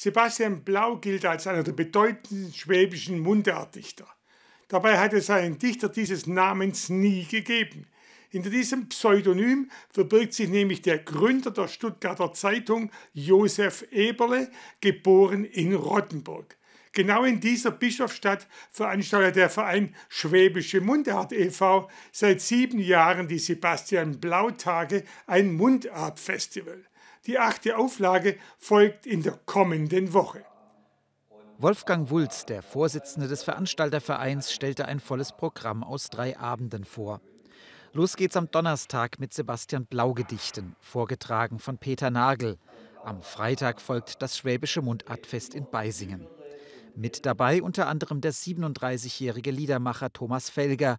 Sebastian Blau gilt als einer der bedeutendsten schwäbischen Mundartdichter. Dabei hat es einen Dichter dieses Namens nie gegeben. Hinter diesem Pseudonym verbirgt sich nämlich der Gründer der Stuttgarter Zeitung, Josef Eberle, geboren in Rottenburg. Genau in dieser Bischofsstadt veranstaltet der Verein Schwäbische Mundart e.V. seit sieben Jahren die Sebastian Blau Tage, ein Mundartfestival. Die achte Auflage folgt in der kommenden Woche. Wolfgang Wulz, der Vorsitzende des Veranstaltervereins, stellte ein volles Programm aus drei Abenden vor. Los geht's am Donnerstag mit Sebastian Blaugedichten, vorgetragen von Peter Nagel. Am Freitag folgt das Schwäbische Mundartfest in Beisingen. Mit dabei unter anderem der 37-jährige Liedermacher Thomas Felger,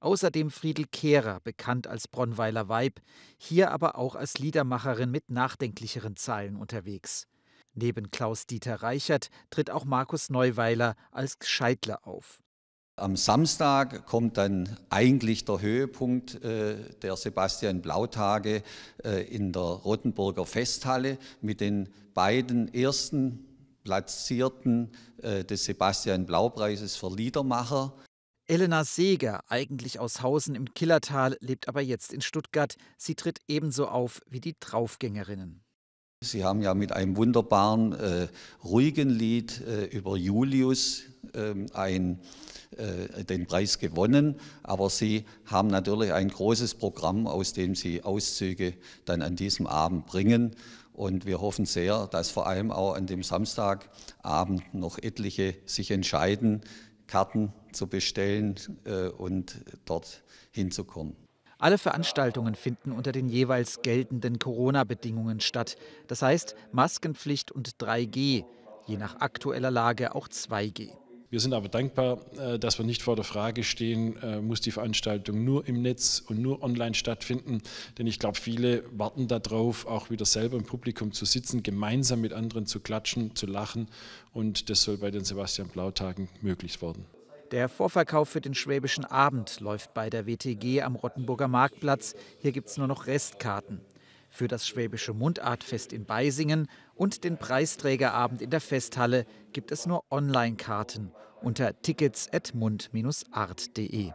Außerdem Friedel Kehrer, bekannt als Bronnweiler Weib, hier aber auch als Liedermacherin mit nachdenklicheren Zahlen unterwegs. Neben Klaus-Dieter Reichert tritt auch Markus Neuweiler als Scheidler auf. Am Samstag kommt dann eigentlich der Höhepunkt äh, der Sebastian Blautage äh, in der Rottenburger Festhalle mit den beiden ersten Platzierten äh, des Sebastian Blaupreises für Liedermacher. Elena Seeger, eigentlich aus Hausen im Killertal, lebt aber jetzt in Stuttgart. Sie tritt ebenso auf wie die Draufgängerinnen. Sie haben ja mit einem wunderbaren, äh, ruhigen Lied äh, über Julius ähm, äh, ein, den Preis gewonnen. Aber Sie haben natürlich ein großes Programm, aus dem Sie Auszüge dann an diesem Abend bringen. Und wir hoffen sehr, dass vor allem auch an dem Samstagabend noch etliche sich entscheiden, Karten zu bestellen äh, und dort hinzukommen. Alle Veranstaltungen finden unter den jeweils geltenden Corona-Bedingungen statt. Das heißt Maskenpflicht und 3G, je nach aktueller Lage auch 2G. Wir sind aber dankbar, äh, dass wir nicht vor der Frage stehen, äh, muss die Veranstaltung nur im Netz und nur online stattfinden, denn ich glaube, viele warten darauf, auch wieder selber im Publikum zu sitzen, gemeinsam mit anderen zu klatschen, zu lachen und das soll bei den Sebastian Blautagen möglich werden. Der Vorverkauf für den Schwäbischen Abend läuft bei der WTG am Rottenburger Marktplatz. Hier gibt es nur noch Restkarten für das Schwäbische Mundartfest in Beisingen und den Preisträgerabend in der Festhalle gibt es nur Online-Karten unter tickets.mund-art.de.